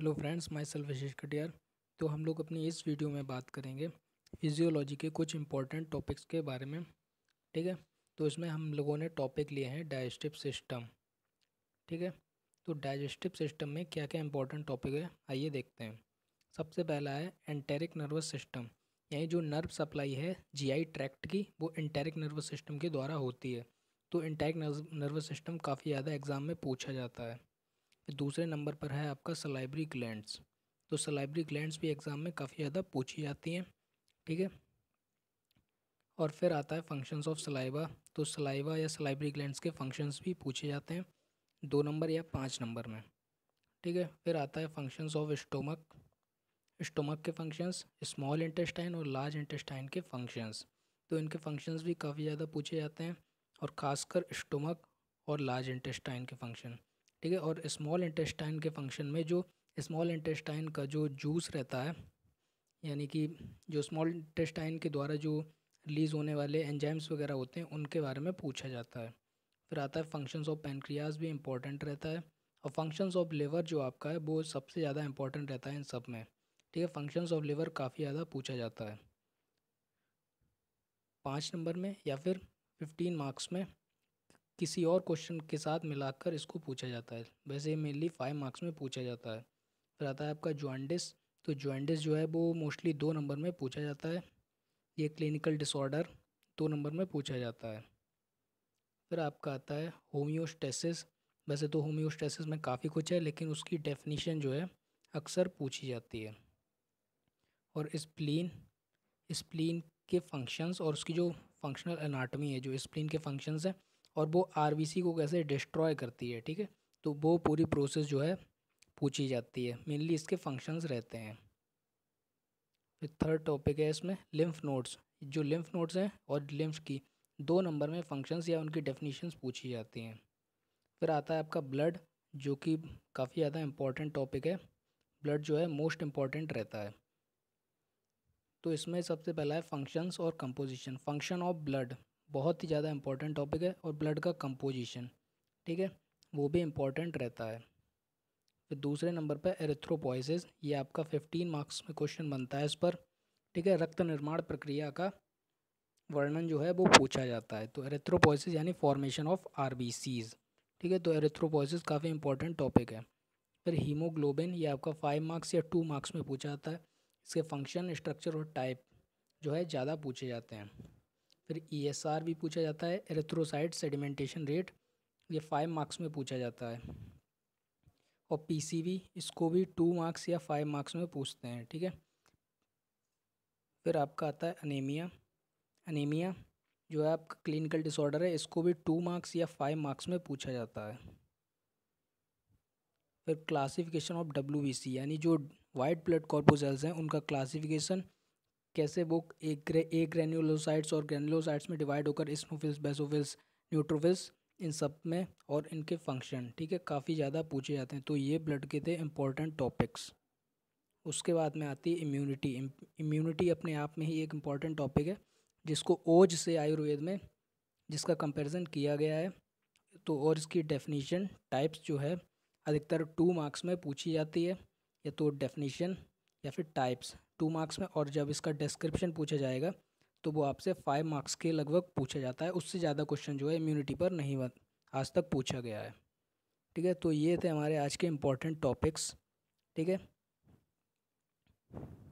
hello friends my self विशेष कटियार तो हम लोग अपनी इस वीडियो में बात करेंगे फिजियोलॉजी के कुछ इंपॉर्टेंट टॉपिक्स के बारे में ठीक है तो इसमें हम लोगों ने टॉपिक लिए हैं डाइजेस्टिव सिस्टम ठीक है तो डाइजेस्टिव सिस्टम में क्या क्या इंपॉर्टेंट टॉपिक है आइए देखते हैं सबसे पहला है एंटेरिक नर्वस सिस्टम यानी जो नर्व सप्लाई है जी ट्रैक्ट की वो एंटेरिक नर्वस सिस्टम के द्वारा होती है तो इंटेरिक नर्वस सिस्टम काफ़ी ज़्यादा एग्ज़ाम में पूछा जाता है दूसरे नंबर पर है आपका सलाइबरी ग्लैंड्स तो सलाइबरी ग्लैंड्स भी एग्ज़ाम में काफ़ी ज़्यादा पूछी जाती हैं ठीक है और फिर आता है फंक्शंस ऑफ सलाइवा तो सलाइवा या सलाइबरी ग्लैंड्स के फंक्शंस भी पूछे जाते हैं दो नंबर या पाँच नंबर में ठीक है फिर आता है फंक्शंस ऑफ स्टोमक स्टोमक के फंक्शंस स्मॉल इंटेस्टाइन और लार्ज इंटेस्टाइन के फंक्शंस तो इनके फंक्शंस भी काफ़ी ज़्यादा पूछे जाते हैं और ख़ासकर स्टोमक और लार्ज इंटेस्टाइन के फंक्शन ठीक है और स्मॉल इंटेस्टाइन के फंक्शन में जो स्मॉल इंटेस्टाइन का जो जूस रहता है यानी कि जो स्मॉल इंटेस्टाइन के द्वारा जो रिलीज़ होने वाले एंजाइम्स वगैरह होते हैं उनके बारे में पूछा जाता है फिर आता है फंक्शंस ऑफ पेनक्रियाज भी इम्पोर्टेंट रहता है और फंक्शंस ऑफ लिवर जो आपका है वो सबसे ज़्यादा इम्पोर्टेंट रहता है इन सब में ठीक है फंक्शंस ऑफ लिवर काफ़ी ज़्यादा पूछा जाता है पाँच नंबर में या फिर फिफ्टीन मार्क्स में किसी और क्वेश्चन के साथ मिलाकर इसको पूछा जाता है वैसे मेनली फाइव मार्क्स में पूछा जाता है फिर आता है आपका जॉइंडिस तो जॉइंडिस जो है वो मोस्टली दो नंबर में पूछा जाता है ये क्लिनिकल डिसऑर्डर दो नंबर में पूछा जाता है फिर आपका आता है होम्योस्टेसिस वैसे तो होम्योस्टेसिस में काफ़ी कुछ है लेकिन उसकी डेफिनीशन जो है अक्सर पूछी जाती है और स्प्लीन स्प्लीन के फंक्शंस और उसकी जो फंक्शनल अनाटमी है जो स्प्लीन के फंक्शंस हैं और वो आर को कैसे डिस्ट्रॉय करती है ठीक है तो वो पूरी प्रोसेस जो है पूछी जाती है मेनली इसके फंक्शंस रहते हैं फिर थर्ड टॉपिक है इसमें लिम्फ नोट्स जो लिम्फ नोट्स हैं और लिम्फ की दो नंबर में फंक्शंस या उनकी डेफिनेशंस पूछी जाती हैं फिर आता है आपका ब्लड जो कि काफ़ी ज़्यादा इम्पॉर्टेंट टॉपिक है ब्लड जो है मोस्ट इम्पॉर्टेंट रहता है तो इसमें सबसे पहला है फंक्शंस और कंपोजिशन फंक्शन ऑफ ब्लड बहुत ही ज़्यादा इम्पोर्टेंट टॉपिक है और ब्लड का कंपोजिशन ठीक है वो भी इम्पोर्टेंट रहता है फिर दूसरे नंबर पर एरेथ्रोपोइसिस ये आपका फिफ्टीन मार्क्स में क्वेश्चन बनता है इस पर ठीक है रक्त निर्माण प्रक्रिया का वर्णन जो है वो पूछा जाता है तो एरेथ्रोपोइसिस यानी फॉर्मेशन ऑफ आर ठीक है तो एरेथ्रोपोइसिस काफ़ी इंपॉर्टेंट टॉपिक है फिर हीमोग्लोबिन ये आपका फाइव मार्क्स या टू मार्क्स में पूछा जाता है इसके फंक्शन स्ट्रक्चर और टाइप जो है ज़्यादा पूछे जाते हैं फिर ई e भी पूछा जाता है एरेथ्रोसाइड सेडिमेंटेशन रेट ये फाइव मार्क्स में पूछा जाता है और वी इसको भी टू मार्क्स या फाइव मार्क्स में पूछते हैं ठीक है फिर आपका आता है अनीमिया अनीमिया जो है आपका क्लिनिकल डिसऑर्डर है इसको भी टू मार्क्स या फाइव मार्क्स में पूछा जाता है फिर क्लासिफिकेशन ऑफ डब्ल्यू यानी जो वाइट ब्लड कॉर्पोसेल्स हैं उनका क्लासिफिकेशन कैसे वो एक ए ग्रेन्यूलोसाइट्स और ग्रेन्यूलोसाइट्स में डिवाइड होकर स्मोफिल्स बेसोफिल्स न्यूट्रोफिल्स इन सब में और इनके फंक्शन ठीक है काफ़ी ज़्यादा पूछे जाते हैं तो ये ब्लड के थे इम्पोर्टेंट टॉपिक्स उसके बाद में आती है इम्यूनिटी इम्यूनिटी अपने आप में ही एक इम्पॉर्टेंट टॉपिक है जिसको ओज से आयुर्वेद में जिसका कंपैरिजन किया गया है तो और इसकी डेफिनेशन टाइप्स जो है अधिकतर टू मार्क्स में पूछी जाती है या तो डेफिनेशन या फिर टाइप्स टू मार्क्स में और जब इसका डिस्क्रिप्शन पूछा जाएगा तो वो आपसे फाइव मार्क्स के लगभग पूछा जाता है उससे ज़्यादा क्वेश्चन जो है इम्यूनिटी पर नहीं आज तक पूछा गया है ठीक है तो ये थे हमारे आज के इम्पोर्टेंट टॉपिक्स ठीक है